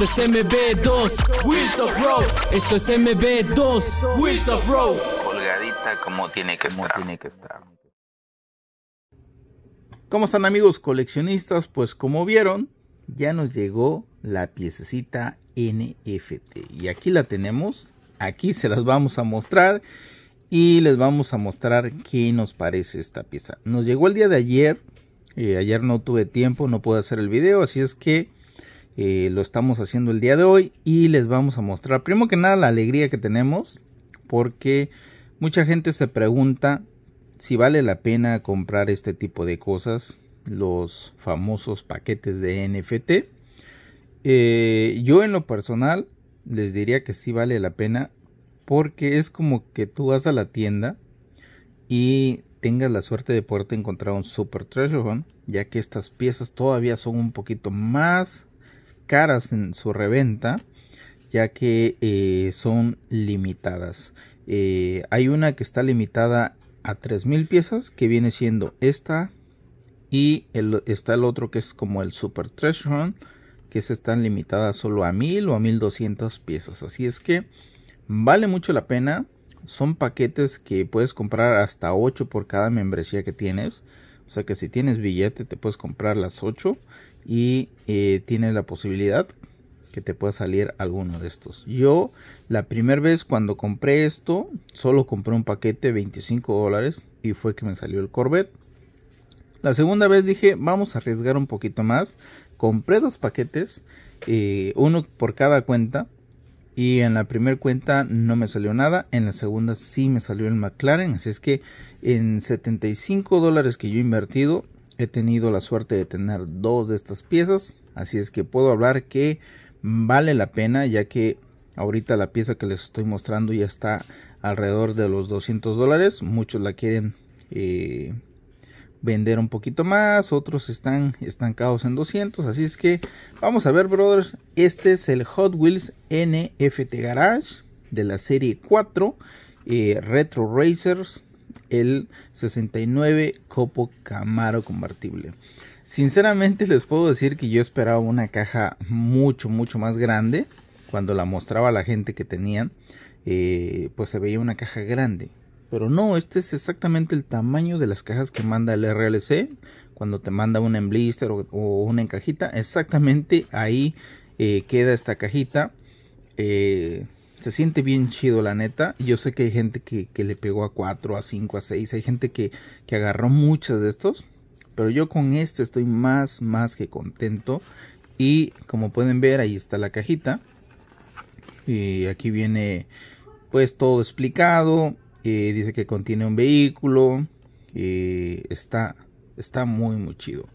Esto es MB2, Wheels of Road. Esto es MB2, Wheels of Road. Colgadita como tiene que estar. ¿Cómo están amigos coleccionistas? Pues como vieron, ya nos llegó la piececita NFT. Y aquí la tenemos. Aquí se las vamos a mostrar. Y les vamos a mostrar qué nos parece esta pieza. Nos llegó el día de ayer. Eh, ayer no tuve tiempo, no pude hacer el video. Así es que eh, lo estamos haciendo el día de hoy y les vamos a mostrar primero que nada la alegría que tenemos porque mucha gente se pregunta si vale la pena comprar este tipo de cosas los famosos paquetes de NFT eh, yo en lo personal les diría que sí vale la pena porque es como que tú vas a la tienda y tengas la suerte de poderte encontrar un super treasure hunt ya que estas piezas todavía son un poquito más caras en su reventa ya que eh, son limitadas. Eh, hay una que está limitada a 3.000 piezas que viene siendo esta y está el otro que es como el Super treasure hunt que se están limitadas solo a 1.000 o a 1.200 piezas. Así es que vale mucho la pena. Son paquetes que puedes comprar hasta 8 por cada membresía que tienes. O sea que si tienes billete te puedes comprar las 8 y eh, tiene la posibilidad que te pueda salir alguno de estos. Yo la primera vez cuando compré esto, solo compré un paquete 25 dólares y fue que me salió el Corvette. La segunda vez dije, vamos a arriesgar un poquito más. Compré dos paquetes, eh, uno por cada cuenta. Y en la primera cuenta no me salió nada, en la segunda sí me salió el McLaren. Así es que en 75 dólares que yo he invertido, he tenido la suerte de tener dos de estas piezas, así es que puedo hablar que vale la pena ya que ahorita la pieza que les estoy mostrando ya está alrededor de los 200 dólares, muchos la quieren eh, vender un poquito más, otros están estancados en 200, así es que vamos a ver brothers, este es el Hot Wheels NFT Garage de la serie 4 eh, Retro Racers el 69 Copo Camaro convertible. Sinceramente les puedo decir que yo esperaba una caja mucho, mucho más grande. Cuando la mostraba a la gente que tenían, eh, pues se veía una caja grande. Pero no, este es exactamente el tamaño de las cajas que manda el RLC. Cuando te manda un en blister o, una en cajita, exactamente ahí eh, queda esta cajita. Eh, se siente bien chido, la neta. Yo sé que hay gente que, le pegó a 4, a 5, a 6. Hay gente que, agarró muchos de estos. Pero yo con este estoy más, más que contento. Y como pueden ver, ahí está la cajita. Y aquí viene pues todo explicado. Eh, dice que contiene un vehículo. Y eh, está, está muy, muy chido.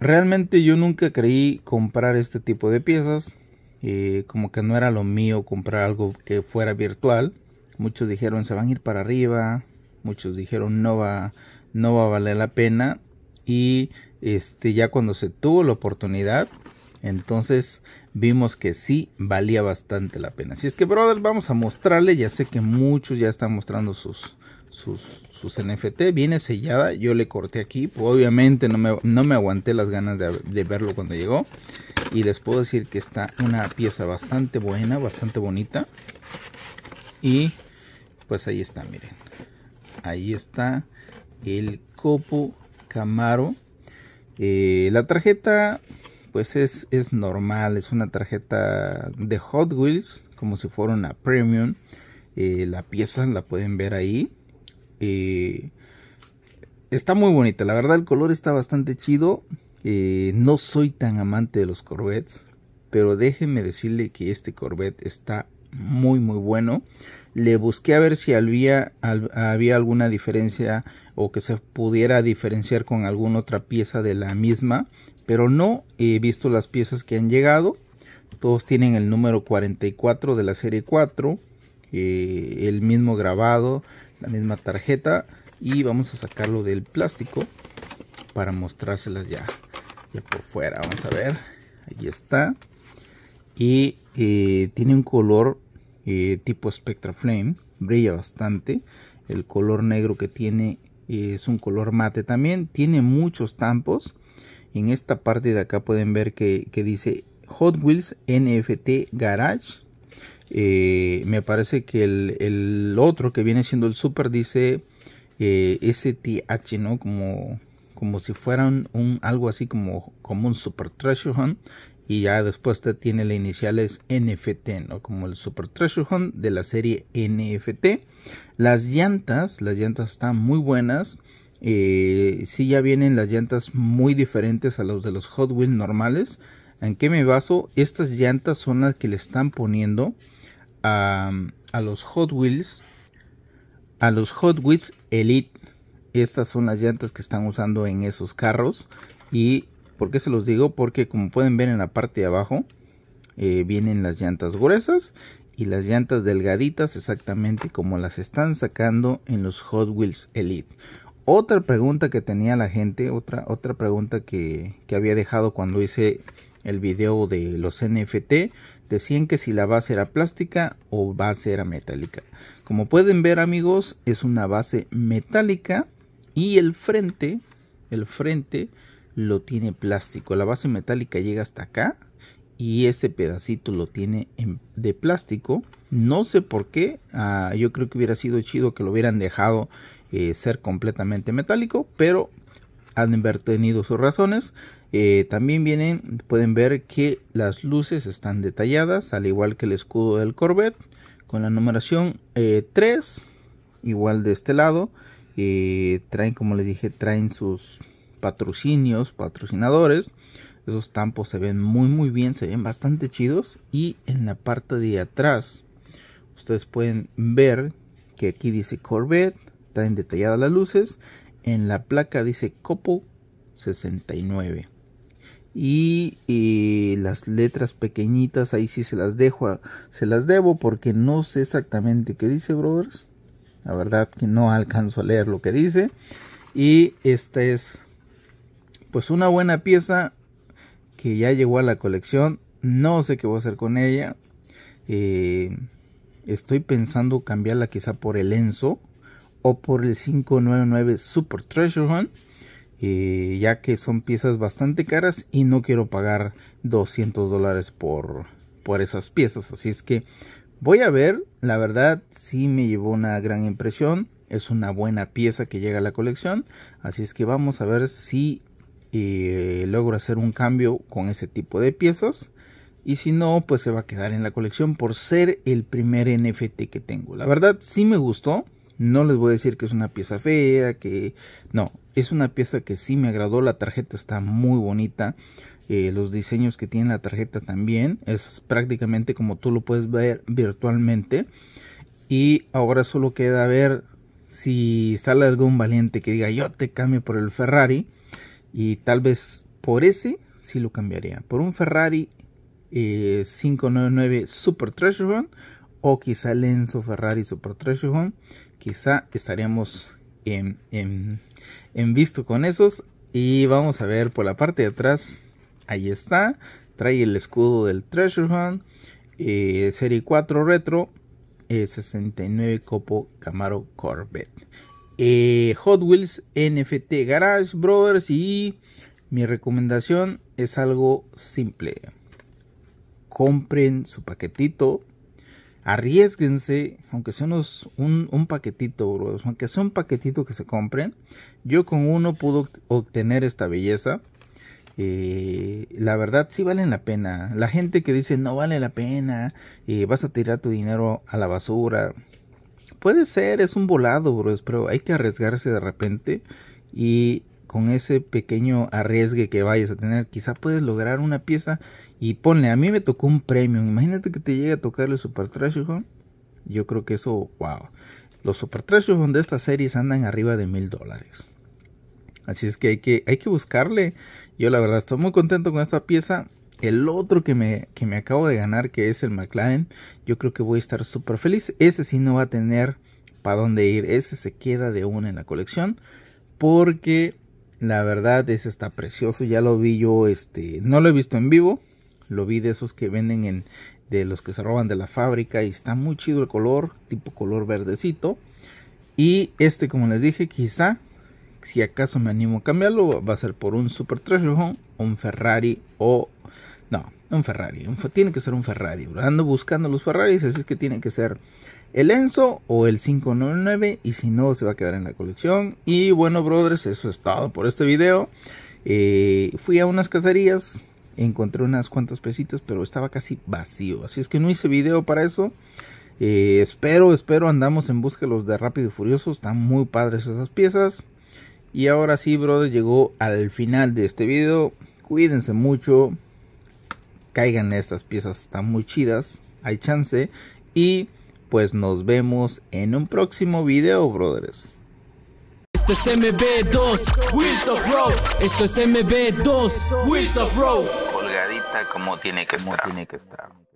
Realmente yo nunca creí comprar este tipo de piezas. Eh, como que no era lo mío comprar algo que fuera virtual. Muchos dijeron se van a ir para arriba, muchos dijeron no va, no va a valer la pena. Y este, ya cuando se tuvo la oportunidad, entonces vimos que sí valía bastante la pena. Así es que, brother, vamos a mostrarle. Ya sé que muchos ya están mostrando sus, sus, sus NFT, viene sellada, yo le corté aquí, obviamente no me, no me, aguanté las ganas de, verlo cuando llegó y les puedo decir que está una pieza bastante buena, bastante bonita y pues ahí está, miren, ahí está el Copo Camaro, eh, la tarjeta pues es, es normal, es una tarjeta de Hot Wheels como si fuera una premium. Eh, la pieza la pueden ver ahí eh, está muy bonita, la verdad el color está bastante chido. Eh, no soy tan amante de los Corvettes, pero déjenme decirle que este Corvette está muy muy bueno. Le busqué a ver si había, había alguna diferencia o que se pudiera diferenciar con alguna otra pieza de la misma, pero no he visto las piezas que han llegado. Todos tienen el número 44 de la serie 4, eh, el mismo grabado, la misma tarjeta y vamos a sacarlo del plástico para mostrárselas ya, por fuera. Vamos a ver, ahí está. Y eh, tiene un color eh, tipo Spectra Flame, brilla bastante. El color negro que tiene eh, es un color mate también. Tiene muchos tampos. En esta parte de acá pueden ver que, que dice Hot Wheels NFT Garage eh, me parece que el, otro que viene siendo el super dice STH, eh, ¿no? Como, como si fueran un, algo así como, como un super treasure hunt. Y ya después te tiene las iniciales NFT, ¿no? Como el Super Treasure Hunt de la serie NFT. Las llantas, las llantas están muy buenas. si eh, sí ya vienen las llantas muy diferentes a las de los Hot Wheels normales. ¿En qué me baso? Estas llantas son las que le están poniendo a, los Hot Wheels, a los Hot Wheels Elite. Estas son las llantas que están usando en esos carros. ¿Y por qué se los digo? Porque como pueden ver en la parte de abajo, eh, vienen las llantas gruesas y las llantas delgaditas exactamente como las están sacando en los Hot Wheels Elite. Otra pregunta que tenía la gente, otra, otra pregunta que, que había dejado cuando hice el video de los NFT Decían que si la base era plástica o base era metálica. Como pueden ver amigos, es una base metálica y el frente, el frente lo tiene plástico. La base metálica llega hasta acá y ese pedacito lo tiene de plástico. No sé por qué, ah, yo creo que hubiera sido chido que lo hubieran dejado eh, ser completamente metálico, pero han tenido sus razones. Eh, también vienen, pueden ver que las luces están detalladas, al igual que el escudo del Corvette, con la numeración 3, eh, igual de este lado. Eh, traen, como les dije, traen sus patrocinios, patrocinadores. Esos tampos se ven muy muy bien, se ven bastante chidos. Y en la parte de atrás, ustedes pueden ver que aquí dice Corvette, traen detalladas las luces. En la placa dice Copo 69 y, eh, las letras pequeñitas ahí sí se las dejo se las debo porque no sé exactamente qué dice brothers la verdad que no alcanzo a leer lo que dice y esta es pues una buena pieza que ya llegó a la colección no sé qué voy a hacer con ella eh, estoy pensando cambiarla quizá por el Enzo o por el 599 Super Treasure Hunt eh, ya que son piezas bastante caras y no quiero pagar 200 dólares por, por esas piezas. Así es que voy a ver, la verdad sí me llevó una gran impresión, es una buena pieza que llega a la colección, así es que vamos a ver si eh, logro hacer un cambio con ese tipo de piezas. Y si no, pues se va a quedar en la colección por ser el primer NFT que tengo. La verdad sí me gustó. No les voy a decir que es una pieza fea, que... No, es una pieza que sí me agradó, la tarjeta está muy bonita. Eh, los diseños que tiene la tarjeta también. Es prácticamente como tú lo puedes ver virtualmente. Y ahora solo queda ver si sale algún valiente que diga yo te cambio por el Ferrari. Y tal vez por ese sí lo cambiaría. Por un Ferrari 599 eh, Super Treasure O quizá Lenzo Ferrari Super Treasure Quizá estaríamos en en visto con esos. Y vamos a ver por la parte de atrás. Ahí está. Trae el escudo del Treasure Hunt. Eh, serie 4 Retro. 69 eh, Copo Camaro Corvette. Eh, Hot Wheels NFT Garage Brothers. Y mi recomendación es algo simple. Compren su paquetito arriesguense, aunque sea un, paquetito, aunque sea un paquetito que se compren. Yo con uno pude obtener esta belleza. Eh, la verdad si valen la pena. La gente que dice no vale la pena, eh, vas a tirar tu dinero a la basura. Puede ser, es un volado, pero hay que arriesgarse de repente y con ese pequeño arriesgue que vayas a tener, quizá puedes lograr una pieza y ponle, a mí me tocó un premium. Imagínate que te llegue a tocar el Super Trash Yo creo que eso, wow. Los Super Trash de estas series andan arriba de mil dólares. Así es que hay, que hay que buscarle. Yo la verdad estoy muy contento con esta pieza. El otro que me, que me acabo de ganar, que es el McLaren, yo creo que voy a estar súper feliz. Ese sí no va a tener para dónde ir. Ese se queda de una en la colección. Porque la verdad, ese está precioso. Ya lo vi yo, este, no lo he visto en vivo. Lo vi de esos que venden en, de los que se roban de la fábrica y está muy chido el color, tipo color verdecito. Y este, como les dije, quizá, si acaso me animo a cambiarlo, va a ser por un Super Treasure un Ferrari o... No, un Ferrari, tiene que ser un Ferrari. Ando buscando los Ferraris, así es que tiene que ser el Enzo o el 599 y si no se va a quedar en la colección. Y bueno, brothers, eso es todo por este video. Eh, fui a unas cacerías, encontré unas cuantas pesitas, pero estaba casi vacío. Así es que no hice video para eso. Eh, espero, espero, andamos en busca de los de Rápido y Furioso. Están muy padres esas piezas. Y ahora sí, brother, llegó al final de este video. Cuídense mucho. Caigan estas piezas, están muy chidas. Hay chance. Y pues nos vemos en un próximo video, brothers. Esto es MB2, Wheels of Esto es MB2, Wheels of está como tiene que como estar. Tiene que estar.